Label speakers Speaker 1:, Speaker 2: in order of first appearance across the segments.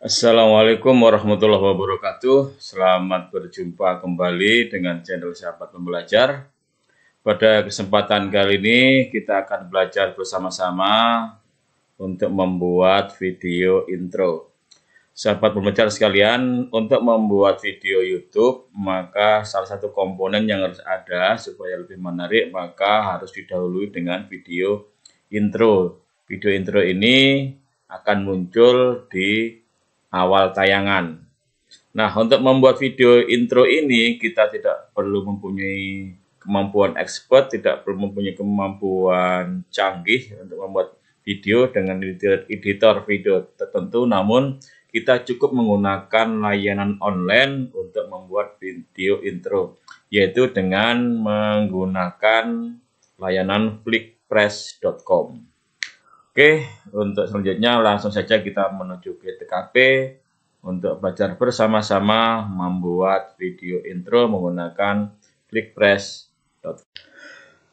Speaker 1: Assalamualaikum warahmatullahi wabarakatuh. Selamat berjumpa kembali dengan channel Sahabat Pembelajar. Pada kesempatan kali ini kita akan belajar bersama-sama untuk membuat video intro. Sahabat pembelajar sekalian, untuk membuat video YouTube, maka salah satu komponen yang harus ada supaya lebih menarik, maka harus didahului dengan video intro. Video intro ini akan muncul di awal tayangan. Nah, untuk membuat video intro ini kita tidak perlu mempunyai kemampuan expert, tidak perlu mempunyai kemampuan canggih untuk membuat video dengan editor video tertentu, namun kita cukup menggunakan layanan online untuk membuat video intro, yaitu dengan menggunakan layanan flickpress.com. Oke, untuk selanjutnya langsung saja kita menuju ke TKP untuk belajar bersama-sama membuat video intro menggunakan ClickPress.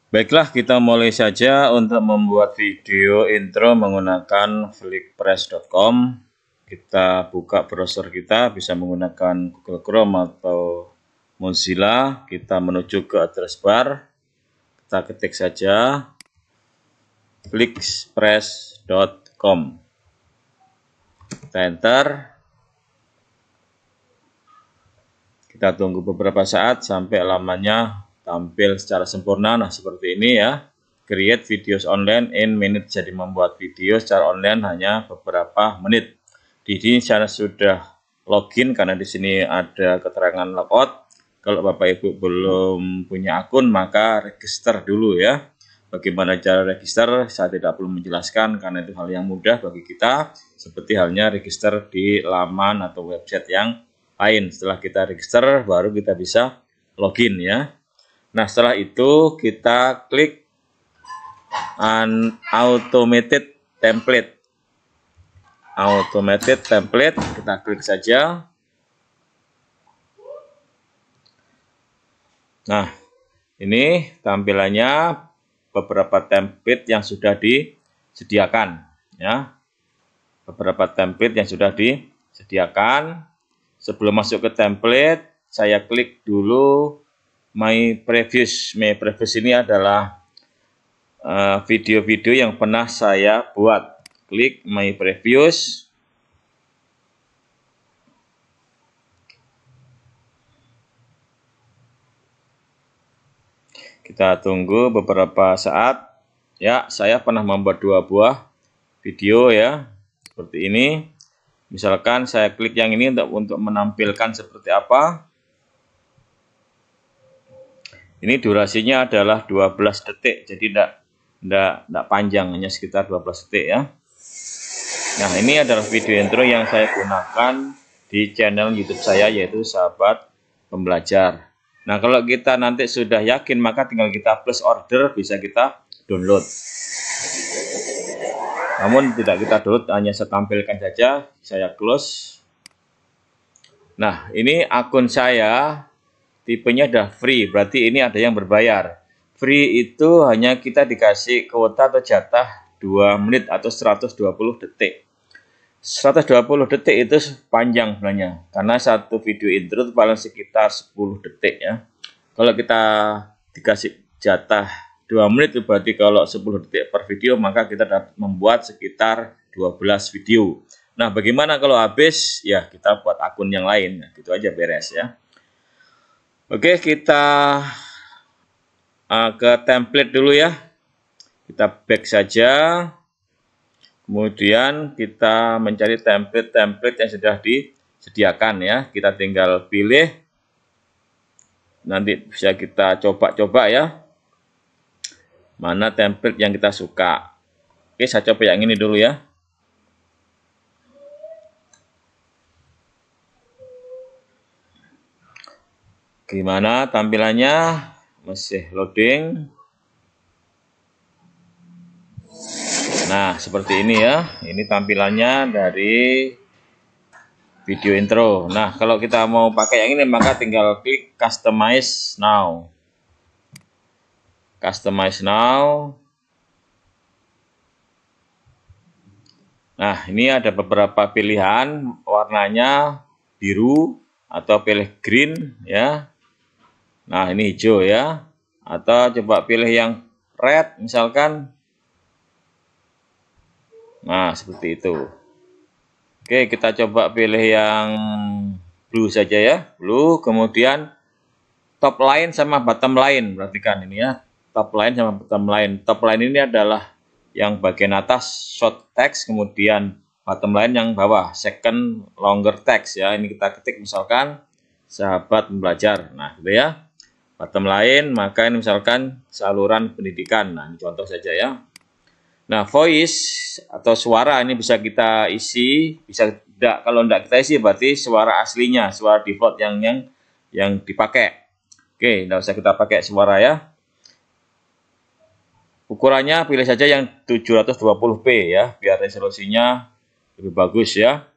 Speaker 1: Baiklah, kita mulai saja untuk membuat video intro menggunakan flickpress.com. Kita buka browser kita, bisa menggunakan Google Chrome atau Mozilla. Kita menuju ke address bar. Kita ketik saja Flixpress.com. enter. Kita tunggu beberapa saat sampai lamanya tampil secara sempurna. Nah, seperti ini ya. Create videos online in minute. Jadi membuat video secara online hanya beberapa menit. Di sini saya sudah login karena di sini ada keterangan logout. Kalau Bapak Ibu belum punya akun, maka register dulu ya. Bagaimana cara register? Saya tidak perlu menjelaskan karena itu hal yang mudah bagi kita, seperti halnya register di laman atau website yang lain. Setelah kita register, baru kita bisa login ya. Nah, setelah itu kita klik an automated template. Automated template, kita klik saja. Nah, ini tampilannya beberapa template yang sudah disediakan ya. Beberapa template yang sudah disediakan. Sebelum masuk ke template, saya klik dulu my previous. My previous ini adalah eh, video-video uh, yang pernah saya buat. Klik my previous. Kita tunggu beberapa saat. Ya, saya pernah membuat dua buah video ya, seperti ini. Misalkan saya klik yang ini untuk untuk menampilkan seperti apa. Ini durasinya adalah 12 detik, jadi tidak tidak tidak panjang, hanya sekitar 12 detik ya. Nah, ini adalah video intro yang saya gunakan di channel YouTube saya yaitu Sahabat Pembelajar. Nah, kalau kita nanti sudah yakin, maka tinggal kita plus order, bisa kita download. Namun tidak kita download, hanya saya tampilkan saja. Saya close. Nah, ini akun saya, tipenya sudah free, berarti ini ada yang berbayar. Free itu hanya kita dikasih kuota atau jatah 2 menit atau 120 detik. 120 detik itu panjang sebenarnya karena satu video intro itu paling sekitar 10 detik ya kalau kita dikasih jatah 2 menit itu berarti kalau 10 detik per video maka kita dapat membuat sekitar 12 video nah bagaimana kalau habis ya kita buat akun yang lain nah, gitu aja beres ya oke kita uh, ke template dulu ya kita back saja Kemudian kita mencari template-template yang sudah disediakan ya. Kita tinggal pilih. Nanti bisa kita coba-coba ya. Mana template yang kita suka. Oke, saya coba yang ini dulu ya. Gimana tampilannya? Masih loading. Nah, seperti ini ya. Ini tampilannya dari video intro. Nah, kalau kita mau pakai yang ini maka tinggal klik customize now. Customize now. Nah, ini ada beberapa pilihan warnanya biru atau pilih green ya. Nah, ini hijau ya. Atau coba pilih yang red misalkan Nah, seperti itu. Oke, kita coba pilih yang blue saja ya. Blue, kemudian top line sama bottom line. Perhatikan ini ya. Top line sama bottom line. Top line ini adalah yang bagian atas short text, kemudian bottom line yang bawah second longer text ya. Ini kita ketik misalkan sahabat belajar. Nah, gitu ya. Bottom line maka ini misalkan saluran pendidikan. Nah, ini contoh saja ya. Nah, voice atau suara ini bisa kita isi, bisa tidak. Kalau tidak kita isi berarti suara aslinya, suara default yang yang yang dipakai. Oke, tidak usah kita pakai suara ya. Ukurannya pilih saja yang 720p ya, biar resolusinya lebih bagus ya.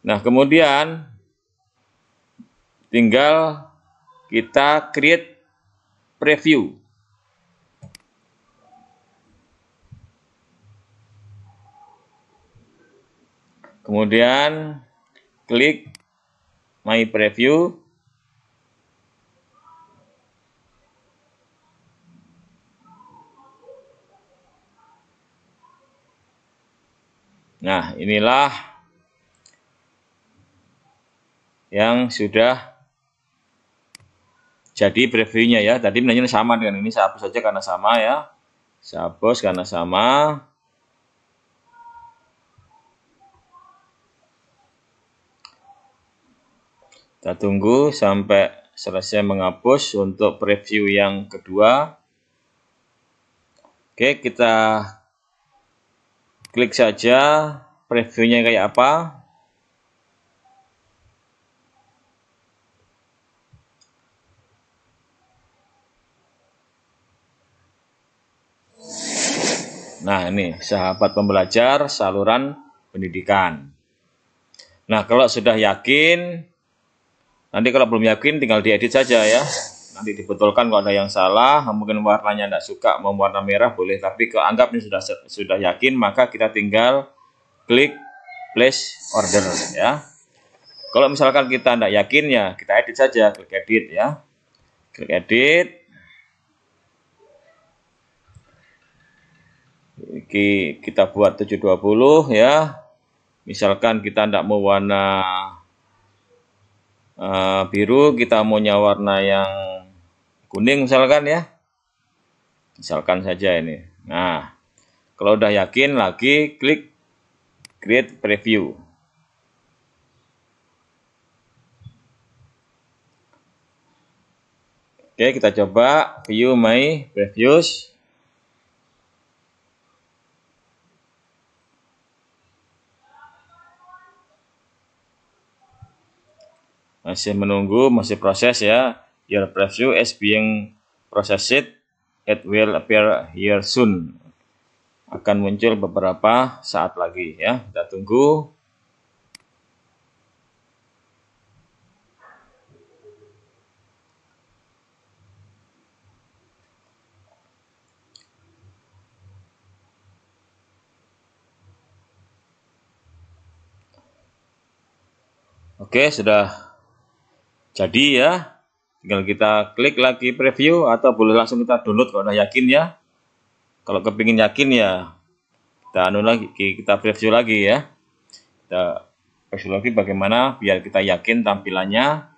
Speaker 1: Nah, kemudian tinggal kita create preview. Kemudian klik My Preview. Nah, inilah yang sudah jadi previewnya ya. Tadi menanya sama dengan ini, saya hapus saja karena sama ya. Saya hapus karena sama. Kita tunggu sampai selesai menghapus untuk preview yang kedua. Oke, kita klik saja previewnya kayak apa. Nah, ini sahabat pembelajar saluran pendidikan. Nah, kalau sudah yakin Nanti kalau belum yakin tinggal diedit saja ya. Nanti dibetulkan kalau ada yang salah, mungkin warnanya tidak suka, mau warna merah boleh, tapi keanggap ini sudah sudah yakin, maka kita tinggal klik place order ya. Kalau misalkan kita tidak yakin ya, kita edit saja, klik edit ya. Klik edit. Oke, kita buat 720 ya. Misalkan kita tidak mau warna Eh, biru kita maunya warna yang kuning misalkan ya misalkan saja ini nah kalau udah yakin lagi klik create preview Oke, kita coba view my previews. masih menunggu, masih proses ya. Your preview is being processed. It will appear here soon. Akan muncul beberapa saat lagi ya. Kita tunggu. Oke, sudah jadi ya tinggal kita klik lagi preview atau boleh langsung kita download kalau udah yakin ya kalau kepingin yakin ya kita anu lagi kita preview lagi ya kita preview lagi bagaimana biar kita yakin tampilannya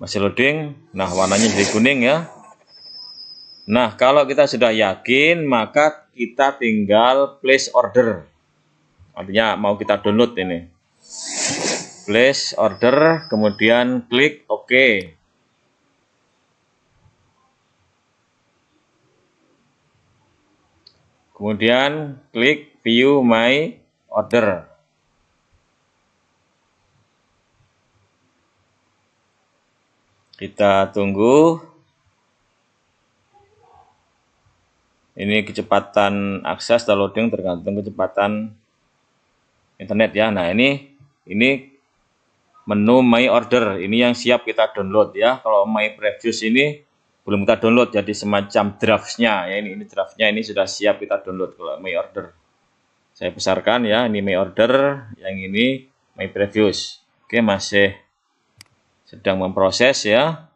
Speaker 1: masih loading nah warnanya jadi kuning ya nah kalau kita sudah yakin maka kita tinggal place order artinya mau kita download ini place order, kemudian klik OK. Kemudian klik view my order. Kita tunggu. Ini kecepatan akses loading tergantung kecepatan internet ya. Nah, ini ini menu My Order. Ini yang siap kita download ya. Kalau My previous ini belum kita download, jadi semacam draftnya ya. Ini, ini draftnya ini sudah siap kita download kalau My Order. Saya besarkan ya. Ini My Order, yang ini My previous Oke, masih sedang memproses ya.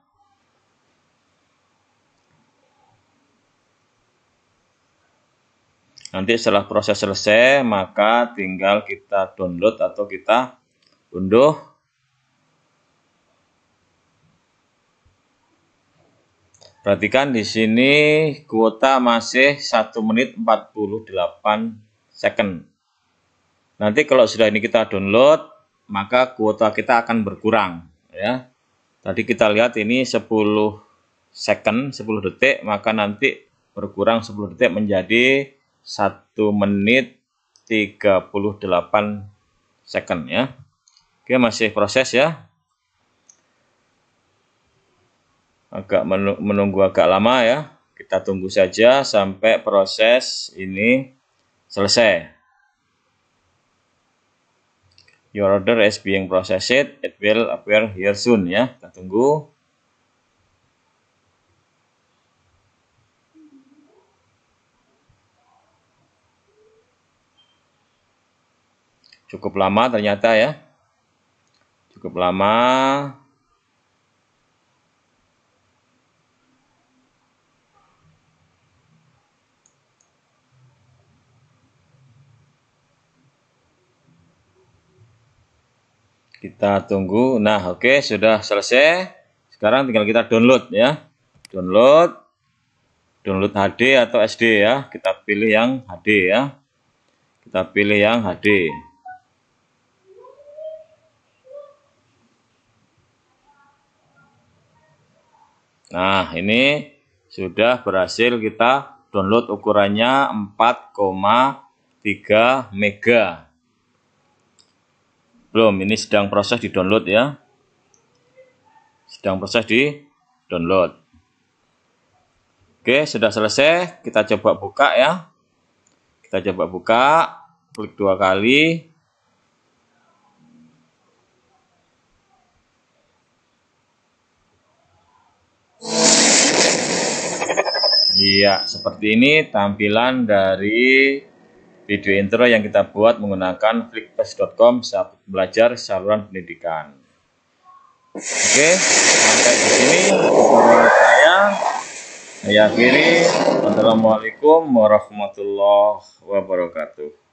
Speaker 1: Nanti setelah proses selesai, maka tinggal kita download atau kita unduh Perhatikan di sini kuota masih 1 menit 48 second. Nanti kalau sudah ini kita download, maka kuota kita akan berkurang ya. Tadi kita lihat ini 10 second, 10 detik, maka nanti berkurang 10 detik menjadi 1 menit 38 second ya. Oke, masih proses ya. agak menunggu agak lama ya. Kita tunggu saja sampai proses ini selesai. Your order is being processed. It will appear here soon ya. Kita tunggu. Cukup lama ternyata ya. Cukup lama. Kita tunggu. Nah, oke, okay, sudah selesai. Sekarang tinggal kita download ya. Download download HD atau SD ya. Kita pilih yang HD ya. Kita pilih yang HD. Nah, ini sudah berhasil kita download ukurannya 4,3 mega belum ini sedang proses di download ya sedang proses di download oke sudah selesai kita coba buka ya kita coba buka klik dua kali Iya, seperti ini tampilan dari video intro yang kita buat menggunakan flickpass.com saat belajar saluran pendidikan. Oke, sampai di sini tutorial saya. Saya akhiri. Assalamualaikum warahmatullahi wabarakatuh.